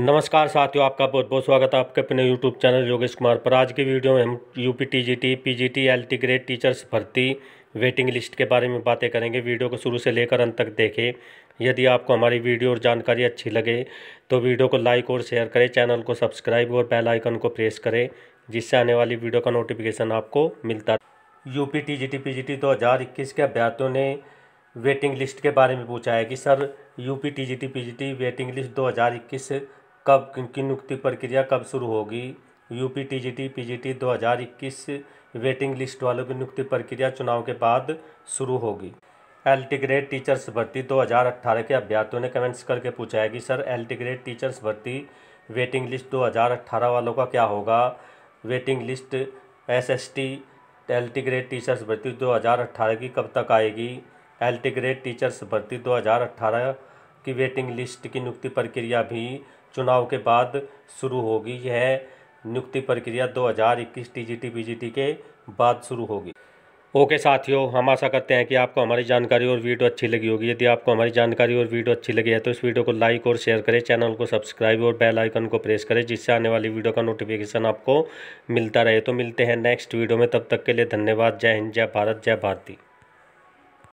नमस्कार साथियों आपका बहुत बहुत स्वागत है आपके अपने यूट्यूब चैनल योगेश कुमार पर आज की वीडियो में हम UP T L T grade teachers भर्ती वेटिंग लिस्ट के बारे में बातें करेंगे वीडियो को शुरू से लेकर अंत तक देखें यदि आपको हमारी वीडियो और जानकारी अच्छी लगे तो वीडियो को लाइक और शेयर करें चैनल को सब्सक्राइब और बेल आइकन को प्रेस करें जिससे आने वाली वीडियो का नोटिफिकेशन आपको मिलता U P P T T G G T दो हज़ार इक्कीस के अभ्यर्थियों ने वेटिंग लिस्ट के बारे में पूछा है कि sir U P T T G P G T waiting list दो हज़ार इक्कीस कब किन नियुक्ति प्रक्रिया कब शुरू होगी UP TGT PGT 2021 waiting list वालों की नियुक्ति प्रक्रिया चुनाव के बाद शुरू होगी एल टी ग्रेड टीचर्स भर्ती 2018 के अभ्यर्थियों ने कमेंट्स करके पूछा है कि sir L T grade teachers भर्ती वेटिंग लिस्ट 2018 वालों का क्या होगा waiting list S S T L T grade teachers भर्ती 2018 की कब तक आएगी एल टी ग्रेड टीचर्स भर्ती 2018 की वेटिंग लिस्ट की नियुक्ति प्रक्रिया भी चुनाव के बाद शुरू होगी यह नियुक्ति प्रक्रिया 2021 टीजीटी पीजीटी के बाद शुरू होगी ओके साथियों हम आशा करते हैं कि आपको हमारी जानकारी और वीडियो अच्छी लगी होगी यदि आपको हमारी जानकारी और वीडियो अच्छी लगी है तो इस वीडियो को लाइक और शेयर करें चैनल को सब्सक्राइब और बेल आइकन को प्रेस करें जिससे आने वाली वीडियो का नोटिफिकेशन आपको मिलता रहे तो मिलते हैं नेक्स्ट वीडियो में तब तक के लिए धन्यवाद जय हिंद जय भारत जय भारती